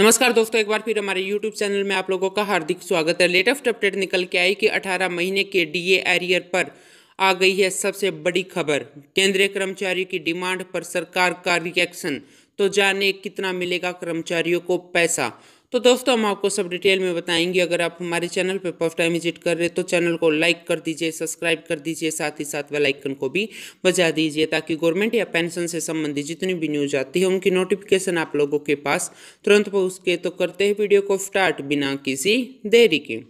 नमस्कार दोस्तों एक बार फिर हमारे YouTube चैनल में आप लोगों का हार्दिक स्वागत है लेटेस्ट अपडेट निकल के आई कि 18 महीने के डीए एरियर पर आ गई है सबसे बड़ी खबर केंद्रीय कर्मचारियों की डिमांड पर सरकार का रिएक्शन तो जाने कितना मिलेगा कर्मचारियों को पैसा तो दोस्तों हम आपको सब डिटेल में बताएंगे अगर आप हमारे चैनल पर फर्स्ट टाइम विजिट कर रहे हैं तो चैनल को लाइक कर दीजिए सब्सक्राइब कर दीजिए साथ ही साथ वेलाइकन आइकन को भी बजा दीजिए ताकि गवर्नमेंट या पेंशन से संबंधित जितनी भी न्यूज आती है उनकी नोटिफिकेशन आप लोगों के पास तुरंत पहुँच के तो करते हैं वीडियो को स्टार्ट बिना किसी देरी के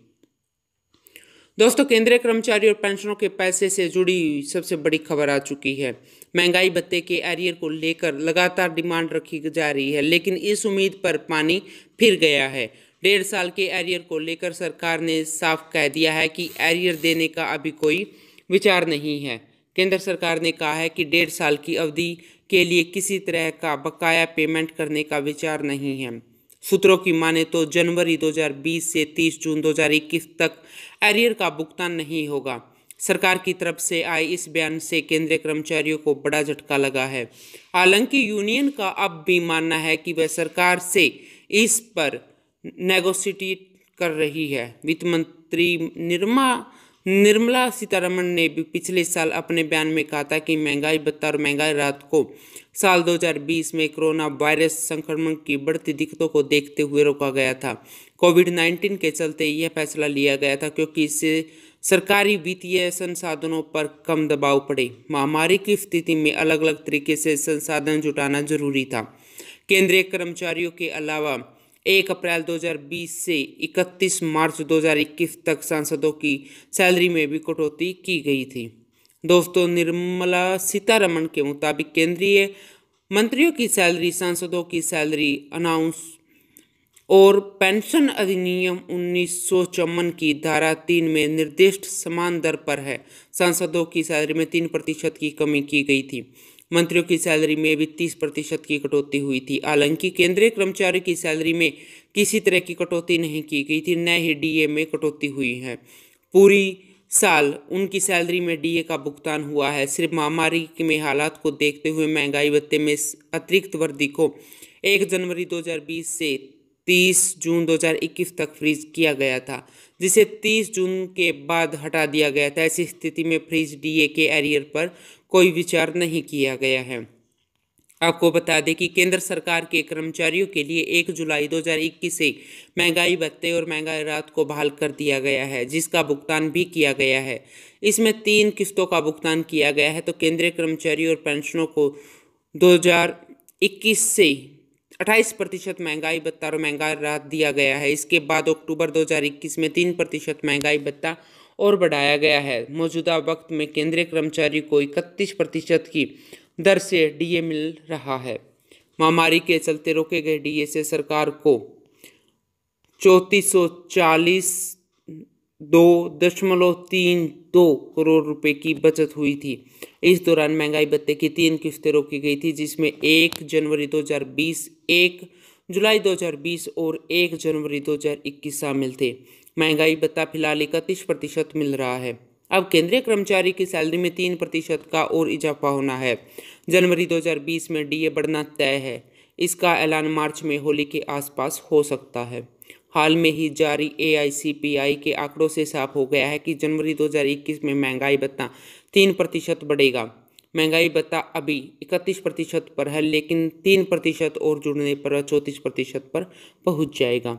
दोस्तों केंद्रीय कर्मचारी और पेंशनों के पैसे से जुड़ी सबसे बड़ी खबर आ चुकी है महंगाई भत्ते के एरियर को लेकर लगातार डिमांड रखी जा रही है लेकिन इस उम्मीद पर पानी फिर गया है डेढ़ साल के एरियर को लेकर सरकार ने साफ कह दिया है कि एरियर देने का अभी कोई विचार नहीं है केंद्र सरकार ने कहा है कि डेढ़ साल की अवधि के लिए किसी तरह का बकाया पेमेंट करने का विचार नहीं है सूत्रों की माने तो जनवरी 2020 से 30 जून 2021 तक एरियर का भुगतान नहीं होगा सरकार की तरफ से आए इस बयान से केंद्रीय कर्मचारियों को बड़ा झटका लगा है हालांकि यूनियन का अब भी मानना है कि वह सरकार से इस पर नेगोशिएट कर रही है वित्त मंत्री निर्मा निर्मला सीतारमण ने भी पिछले साल अपने बयान में कहा था कि महंगाई भत्ता और महंगाई रात को साल 2020 में कोरोना वायरस संक्रमण की बढ़ती दिक्कतों को देखते हुए रोका गया था कोविड 19 के चलते यह फैसला लिया गया था क्योंकि इससे सरकारी वित्तीय संसाधनों पर कम दबाव पड़े महामारी की स्थिति में अलग अलग तरीके से संसाधन जुटाना जरूरी था केंद्रीय कर्मचारियों के अलावा एक अप्रैल 2020 से 31 मार्च 2021 तक सांसदों की सैलरी में भी कटौती की गई थी दोस्तों निर्मला सीतारमण के मुताबिक केंद्रीय मंत्रियों की सैलरी सांसदों की सैलरी अनाउंस और पेंशन अधिनियम उन्नीस की धारा तीन में निर्दिष्ट समान दर पर है सांसदों की सैलरी में तीन प्रतिशत की कमी की गई थी मंत्रियों की सैलरी में भी तीस प्रतिशत की कटौती हुई थी हालांकि केंद्रीय कर्मचारियों की सैलरी में किसी तरह की कटौती नहीं की गई थी न ही डीए में कटौती हुई है पूरी साल उनकी सैलरी में डीए का भुगतान हुआ है सिर्फ महामारी में हालात को देखते हुए महंगाई भत्ते में अतिरिक्त वृद्धि को एक जनवरी 2020 से 30 जून 2021 तक फ्रीज किया गया था जिसे 30 जून के बाद हटा दिया गया था ऐसी स्थिति में फ्रीज डीए के एरियर पर कोई विचार नहीं किया गया है आपको बता दें कि केंद्र सरकार के कर्मचारियों के लिए 1 जुलाई 2021 से महंगाई भत्ते और महंगाई रात को बहाल कर दिया गया है जिसका भुगतान भी किया गया है इसमें तीन किस्तों का भुगतान किया गया है तो केंद्रीय कर्मचारी और पेंशनों को 2021 से 28 प्रतिशत महंगाई भत्ता और महंगाई रात दिया गया है इसके बाद अक्टूबर दो में तीन महंगाई भत्ता और बढ़ाया गया है मौजूदा वक्त में केंद्रीय कर्मचारी को इकतीस प्रतिशत की दर से डीए मिल रहा है महामारी के चलते रोके गए डीए से सरकार को चौंतीस दो दशमलव तीन दो करोड़ रुपए की बचत हुई थी इस दौरान महंगाई भत्ते की तीन किस्तें रोकी गई थी जिसमें एक जनवरी 2020 एक जुलाई 2020 और एक जनवरी 2021 शामिल थे महंगाई भत्ता फिलहाल इकतीस प्रतिशत मिल रहा है अब केंद्रीय कर्मचारी की सैलरी में तीन प्रतिशत का और इजाफा होना है जनवरी 2020 में डीए बढ़ना तय है इसका ऐलान मार्च में होली के आसपास हो सकता है हाल में ही जारी ए के आंकड़ों से साफ हो गया है कि जनवरी 2021 में महंगाई भत्ता तीन प्रतिशत बढ़ेगा महंगाई भत्ता अभी इकतीस प्रतिशत पर है लेकिन तीन प्रतिशत और जुड़ने पर चौंतीस प्रतिशत पर पहुंच जाएगा